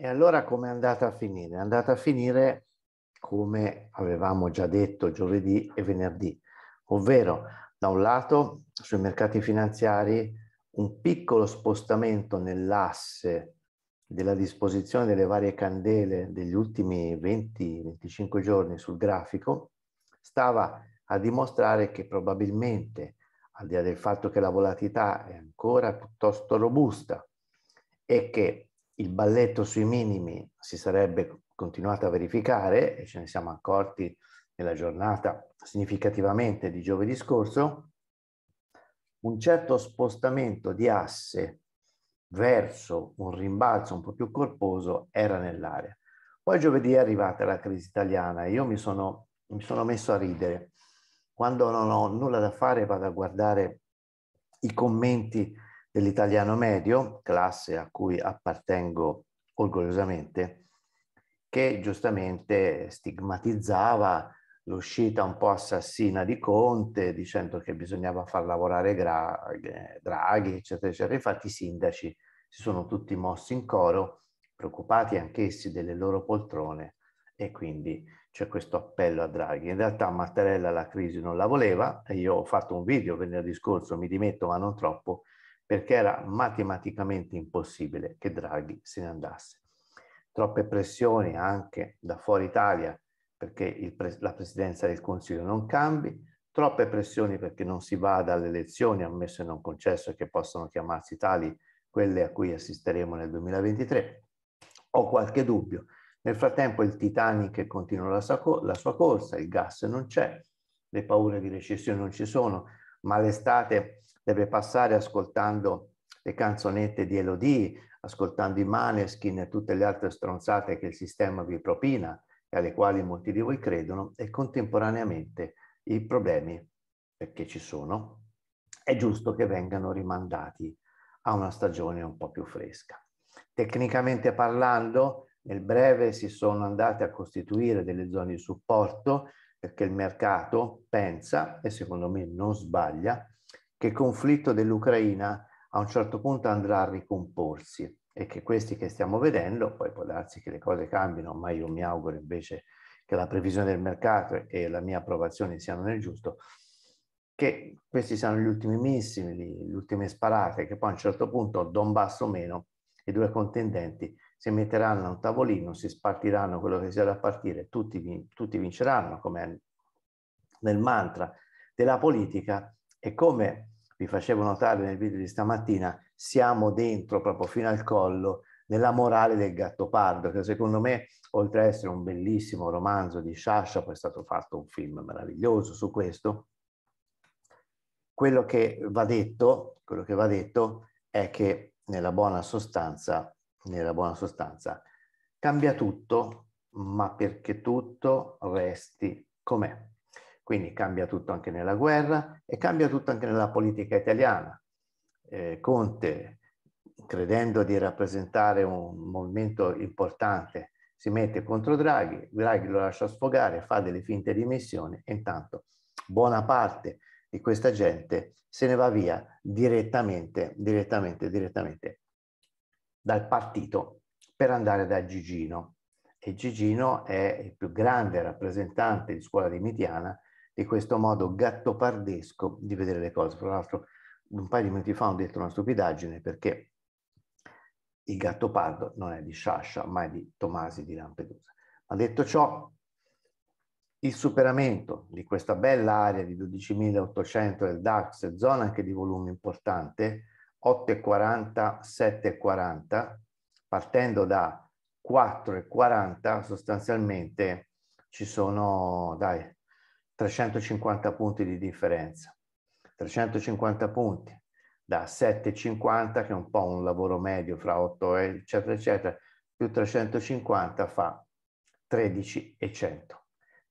E allora come è andata a finire? È andata a finire come avevamo già detto giovedì e venerdì, ovvero da un lato sui mercati finanziari un piccolo spostamento nell'asse della disposizione delle varie candele degli ultimi 20-25 giorni sul grafico stava a dimostrare che probabilmente, al di là del fatto che la volatilità è ancora piuttosto robusta e che il balletto sui minimi si sarebbe continuato a verificare e ce ne siamo accorti nella giornata significativamente di giovedì scorso, un certo spostamento di asse verso un rimbalzo un po' più corposo era nell'area. Poi giovedì è arrivata la crisi italiana e io mi sono, mi sono messo a ridere. Quando non ho nulla da fare vado a guardare i commenti dell'italiano medio, classe a cui appartengo orgogliosamente, che giustamente stigmatizzava l'uscita un po' assassina di Conte, dicendo che bisognava far lavorare Gra eh, Draghi, eccetera, eccetera. Infatti i sindaci si sono tutti mossi in coro, preoccupati anch'essi delle loro poltrone e quindi c'è questo appello a Draghi. In realtà Mattarella la crisi non la voleva e io ho fatto un video venerdì scorso, mi dimetto ma non troppo, perché era matematicamente impossibile che Draghi se ne andasse. Troppe pressioni anche da fuori Italia perché pre la presidenza del Consiglio non cambi, troppe pressioni perché non si vada alle elezioni, ammesso e non concesso che possano chiamarsi tali quelle a cui assisteremo nel 2023. Ho qualche dubbio. Nel frattempo il Titanic continua la sua, la sua corsa, il gas non c'è, le paure di recessione non ci sono, ma l'estate deve passare ascoltando le canzonette di Elodie, ascoltando i maneskin e tutte le altre stronzate che il sistema vi propina e alle quali molti di voi credono, e contemporaneamente i problemi, perché ci sono, è giusto che vengano rimandati a una stagione un po' più fresca. Tecnicamente parlando, nel breve si sono andate a costituire delle zone di supporto perché il mercato pensa, e secondo me non sbaglia, che il conflitto dell'Ucraina a un certo punto andrà a ricomporsi e che questi che stiamo vedendo, poi può darsi che le cose cambino, ma io mi auguro invece che la previsione del mercato e la mia approvazione siano nel giusto, che questi siano gli ultimi missili, le ultime sparate, che poi a un certo punto Donbass o meno, i due contendenti si metteranno a un tavolino, si spartiranno quello che c'è da partire, tutti, tutti vinceranno, come nel mantra della politica e come vi facevo notare nel video di stamattina, siamo dentro proprio fino al collo nella morale del Gattopardo, che secondo me, oltre a essere un bellissimo romanzo di Sciascia, poi è stato fatto un film meraviglioso su questo, quello che va detto, che va detto è che nella buona sostanza nella buona sostanza. Cambia tutto, ma perché tutto resti com'è. Quindi cambia tutto anche nella guerra e cambia tutto anche nella politica italiana. Eh, Conte, credendo di rappresentare un movimento importante, si mette contro Draghi, Draghi lo lascia sfogare, fa delle finte dimissioni e intanto buona parte di questa gente se ne va via direttamente, direttamente, direttamente dal partito per andare da Gigino. E Gigino è il più grande rappresentante di scuola di Mitiana di questo modo gattopardesco di vedere le cose. Tra l'altro un paio di minuti fa ho detto una stupidaggine perché il Gattopardo non è di Sciascia ma è di Tomasi di Lampedusa. Ma detto ciò, il superamento di questa bella area di 12.800 del DAX, zona anche di volume importante, 8,40, 7,40, partendo da 4,40 sostanzialmente ci sono, dai, 350 punti di differenza. 350 punti da 7,50 che è un po' un lavoro medio fra 8 e eh, eccetera eccetera, più 350 fa 13,100.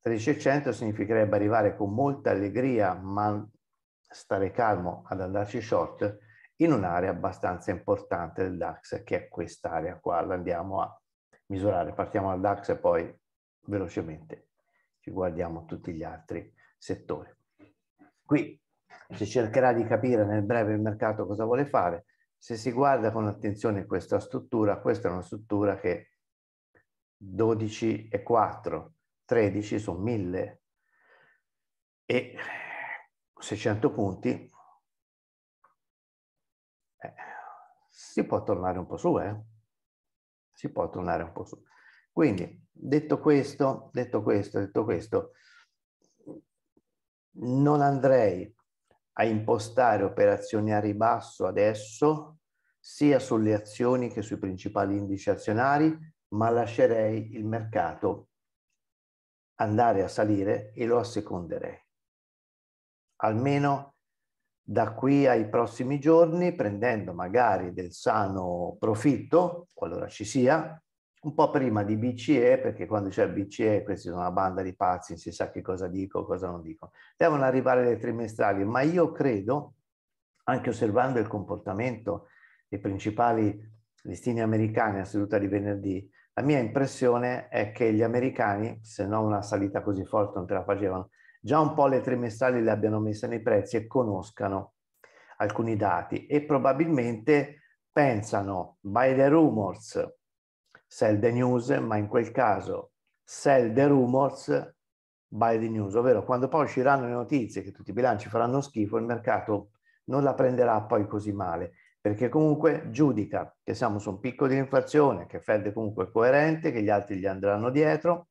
13,100 significherebbe arrivare con molta allegria ma stare calmo ad andarci short in un'area abbastanza importante del DAX, che è quest'area qua. L'andiamo a misurare. Partiamo dal DAX e poi velocemente ci guardiamo tutti gli altri settori. Qui si cercherà di capire nel breve il mercato cosa vuole fare. Se si guarda con attenzione questa struttura, questa è una struttura che 12 e 4, 13 su 1000 e 600 punti eh, si può tornare un po' su, eh? Si può tornare un po' su. Quindi, detto questo, detto questo, detto questo, non andrei a impostare operazioni a ribasso adesso, sia sulle azioni che sui principali indici azionari, ma lascerei il mercato andare a salire e lo asseconderei. Almeno da qui ai prossimi giorni, prendendo magari del sano profitto, qualora ci sia, un po' prima di BCE, perché quando c'è BCE questi sono una banda di pazzi, non si sa che cosa dico, cosa non dico. Devono arrivare le trimestrali, ma io credo, anche osservando il comportamento dei principali listini americani a seduta di venerdì, la mia impressione è che gli americani, se no una salita così forte non te la facevano, già un po' le trimestrali le abbiano messe nei prezzi e conoscano alcuni dati e probabilmente pensano buy the rumors, sell the news, ma in quel caso sell the rumors, buy the news, ovvero quando poi usciranno le notizie che tutti i bilanci faranno schifo, il mercato non la prenderà poi così male, perché comunque giudica che siamo su un picco di inflazione, che Fed comunque è coerente, che gli altri gli andranno dietro,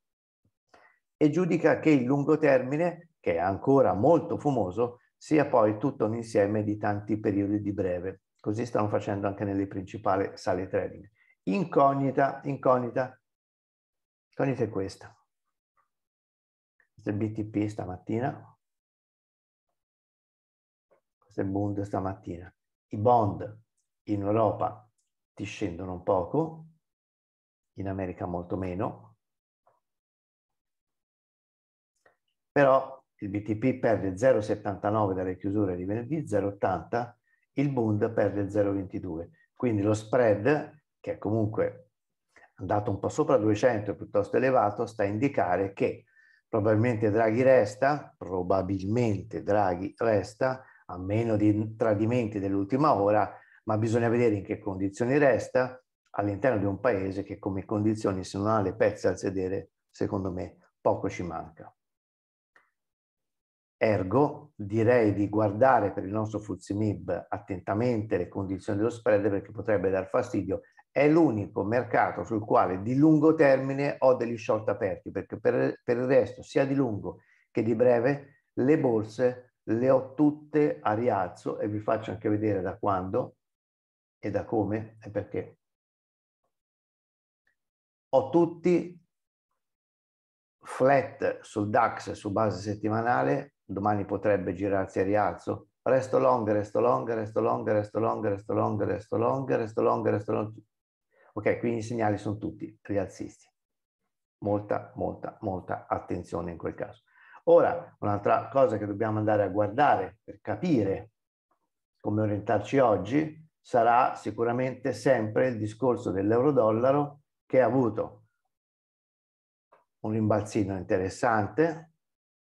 e giudica che il lungo termine, che è ancora molto fumoso, sia poi tutto un insieme di tanti periodi di breve. Così stanno facendo anche nelle principali sale trading. Incognita, incognita, incognita è questa. Questo è BTP stamattina. Questo è Bund stamattina. I bond in Europa ti scendono un poco, in America molto meno, però il BTP perde 0,79 dalle chiusure di venerdì, 0,80, il Bund perde 0,22. Quindi lo spread, che è comunque andato un po' sopra 200, piuttosto elevato, sta a indicare che probabilmente Draghi resta, probabilmente Draghi resta, a meno di tradimenti dell'ultima ora, ma bisogna vedere in che condizioni resta all'interno di un paese che come condizioni, se non ha le pezze al sedere, secondo me poco ci manca. Ergo, direi di guardare per il nostro FUZIMIB attentamente le condizioni dello spread perché potrebbe dar fastidio. È l'unico mercato sul quale di lungo termine ho degli short aperti perché per, per il resto, sia di lungo che di breve, le borse le ho tutte a rialzo e vi faccio anche vedere da quando e da come e perché. Ho tutti flat sul DAX su base settimanale domani potrebbe girarsi a rialzo, resto long, resto long, resto long, resto long, resto long, resto long, resto long, resto long. Ok, quindi i segnali sono tutti rialzisti. Molta, molta, molta attenzione in quel caso. Ora, un'altra cosa che dobbiamo andare a guardare per capire come orientarci oggi sarà sicuramente sempre il discorso dell'euro-dollaro che ha avuto un rimbalzino interessante,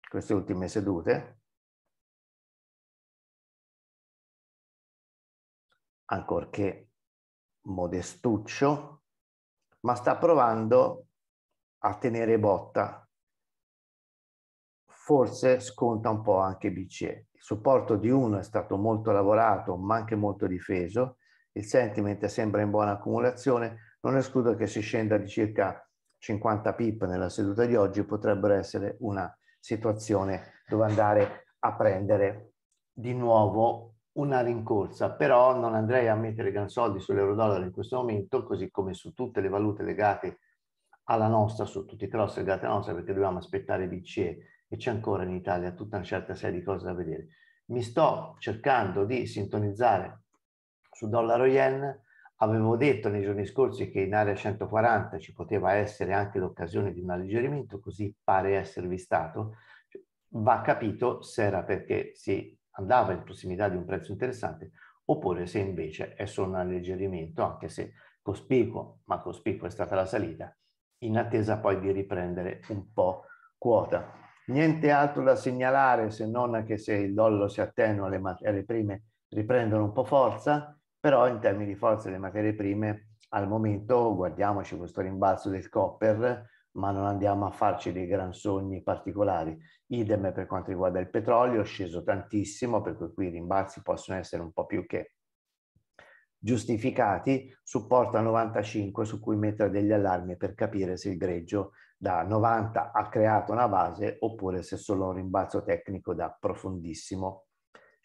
queste ultime sedute. Ancorché modestuccio, ma sta provando a tenere botta. Forse sconta un po' anche BCE. Il supporto di uno è stato molto lavorato, ma anche molto difeso. Il sentiment sembra in buona accumulazione. Non escludo che si scenda di circa 50 pip nella seduta di oggi, potrebbero essere una situazione dove andare a prendere di nuovo una rincorsa, però non andrei a mettere gran soldi sull'euro-dollaro in questo momento, così come su tutte le valute legate alla nostra, su tutti i cross legati alla nostra, perché dobbiamo aspettare BCE e c'è ancora in Italia tutta una certa serie di cose da vedere. Mi sto cercando di sintonizzare su dollaro-yen Avevo detto nei giorni scorsi che in area 140 ci poteva essere anche l'occasione di un alleggerimento, così pare esservi stato. Va capito se era perché si andava in prossimità di un prezzo interessante oppure se invece è solo un alleggerimento, anche se cospicuo, ma cospicua è stata la salita, in attesa poi di riprendere un po' quota. Niente altro da segnalare se non che se il dollaro si attenua le materie prime riprendono un po' forza, però in termini di forza delle materie prime al momento guardiamoci questo rimbalzo del copper, ma non andiamo a farci dei gran sogni particolari. Idem per quanto riguarda il petrolio, è sceso tantissimo, per cui qui i rimbalzi possono essere un po' più che giustificati, supporta 95 su cui mettere degli allarmi per capire se il greggio da 90 ha creato una base oppure se è solo un rimbalzo tecnico da profondissimo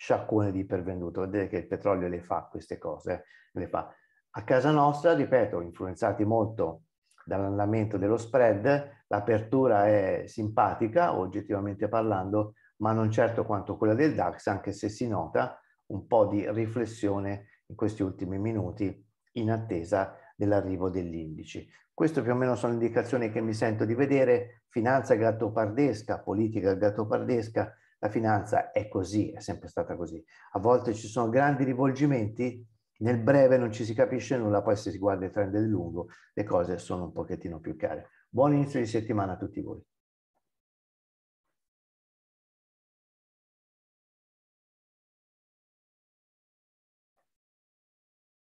sciacquone di ipervenduto, vedete che il petrolio le fa queste cose, le fa. A casa nostra, ripeto, influenzati molto dall'andamento dello spread, l'apertura è simpatica, oggettivamente parlando, ma non certo quanto quella del DAX, anche se si nota un po' di riflessione in questi ultimi minuti in attesa dell'arrivo dell'indice. Queste più o meno sono indicazioni che mi sento di vedere, finanza gattopardesca, politica gattopardesca, la finanza è così, è sempre stata così. A volte ci sono grandi rivolgimenti, nel breve non ci si capisce nulla, poi se si guarda il trend del lungo le cose sono un pochettino più chiare. Buon inizio di settimana a tutti voi.